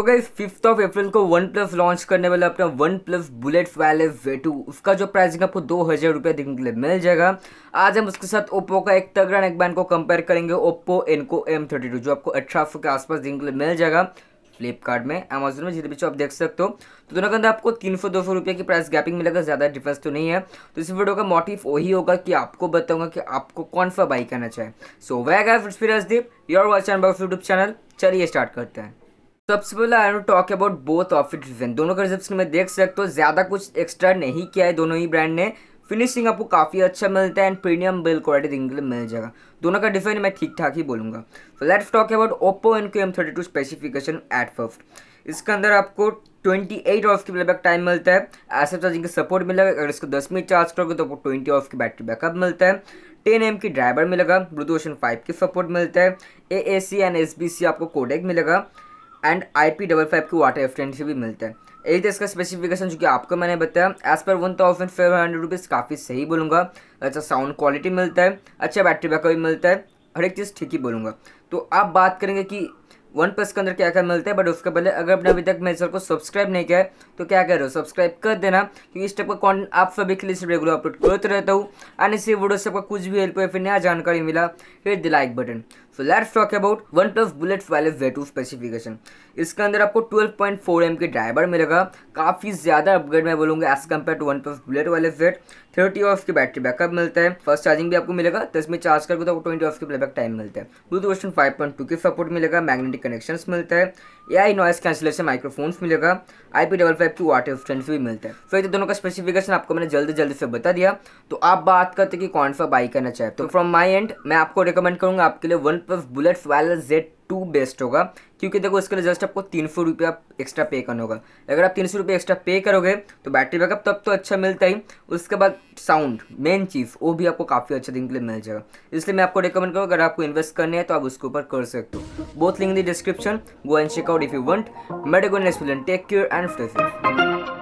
तो guys fifth of April को one plus launch करने वाला अपना वन प्लस बुलेट्स वाले वे टू उसका जो प्राइसिंग आपको दो हज़ार रुपया देखने के लिए मिल जाएगा आज हम उसके साथ ओप्पो का एक तगड़ा बैंड को कंपेयर करेंगे Oppo Enco M thirty two जो आपको अठारह के आसपास देखने के लिए मिल जाएगा फ्लिपकार्ट में अमेजोन में जितने भी आप देख सकते हो तो दोनों के अंदर आपको तीन सौ दो सौ रुपये की प्राइस गैपिंग मिलेगा ज़्यादा डिफरेंस तो नहीं है तो इस वीडियो का मोटिव वही होगा कि आपको बताऊंगा कि आपको कौन सा बाइक करना चाहिए सो वह गाय फिर योर यूट्यूब चैनल चलिए स्टार्ट करते हैं सबसे पहले I know talk about both of it design दोनों का रिजल्ट में देख सकते हो ज़्यादा कुछ एक्स्ट्रा नहीं किया है दोनों ही ब्रांड ने फिनिशिंग आपको काफ़ी अच्छा मिलता है एंड प्रीमियम बिल क्वालिटी देखने के लिए मिल जाएगा दोनों का डिफरेंट मैं ठीक ठाक ही बोलूँगा so let's talk about Oppo N Q M thirty two specification at first इसके अंदर आपको ट्वेंटी एट ऑफ की प्लेबैक टाइम मिलता है ऐसे चार्जिंग का सपोर्ट मिलेगा अगर इसको दस मिनट चार्ज करोगे तो आपको ट्वेंटी ऑफ की बैटरी बैकअप मिलता है टेन एम की ड्राइवर मिलेगा ब्लूटूशन फाइव की सपोर्ट मिलता है A A C and S B C आपको कोडेक मिलेगा and I P double five की वाटर एफ्रेंड से भी मिलता है एक तो इसका स्पेसिफिकेशन जो कि आपको मैंने बताया एज पर one thousand five hundred rupees काफ़ी सही बोलूँगा अच्छा साउंड क्वालिटी मिलता है अच्छा बैटरी बैकअप भी मिलता है हर एक चीज़ ठीक ही बोलूँगा तो आप बात करेंगे कि वन प्लस के अंदर क्या क्या मिलता है बट उसके पहले अगर आपने अभी तक मेरे चैनल को सब्सक्राइब नहीं किया है तो क्या करो सब्सक्राइब कर देना क्योंकि इस टाइप का कॉन्टेंट आप सभी के लिए रेगुलर अपलोड करते रहता हूँ एंड इसी वीडियो से आपका कुछ भी हेल्प है फिर नया जानकारी मिला फिर the like button so let's talk about OnePlus bullets वाले टू स्पेसिफिकेशन इसके अंदर आपको 12.4 पॉइंट फोर एम के ड्राइवर मिलेगा काफ़ी ज़्यादा अपग्रेड मैं बोलूँगा as compare to OnePlus bullet वाले जेड थर्टी ऑफ की बैटरी बैकअप मिलता है फर्स्ट चार्जिंग भी आपको मिलेगा तो इसमें चार्ज करके तो आपको ट्वेंटी ऑफ के प्लेबैक टाइम मिलता है Bluetooth version five point two के सपोर्ट मिलेगा मैग्नेटिक कनेक्शन मिलता है A I noise cancellation microphones मिलेगा I P double five two water friends भी मिलते हैं फिर तो, तो दोनों का स्पेसिफिकेशन आपको मैंने जल्दी जल्दी से बता दिया तो आप बात करते कि कौन सा बाई करना चाहते तो फ्रॉम माई एंड मैं आपको रिकमेंड करूँगा आपके लिए OnePlus bullet wireless Z two best होगा क्योंकि देखो इसके लिए जस्ट आपको तीन सौ रुपया एक्स्ट्रा पे करना होगा अगर आप तीन सौ रुपये एक्स्ट्रा पे करोगे तो बैटरी बैकअप तब तो अच्छा मिलता ही उसके बाद साउंड मेन चीज़ वो भी आपको काफ़ी अच्छे दिन के लिए मिल जाएगा इसलिए मैं आपको रिकमेंड करूँगा अगर आपको इन्वेस्ट करने है तो आप उसके ऊपर कर सकते हो both link the description go and check out if you want मेडिको टेक केयर एंड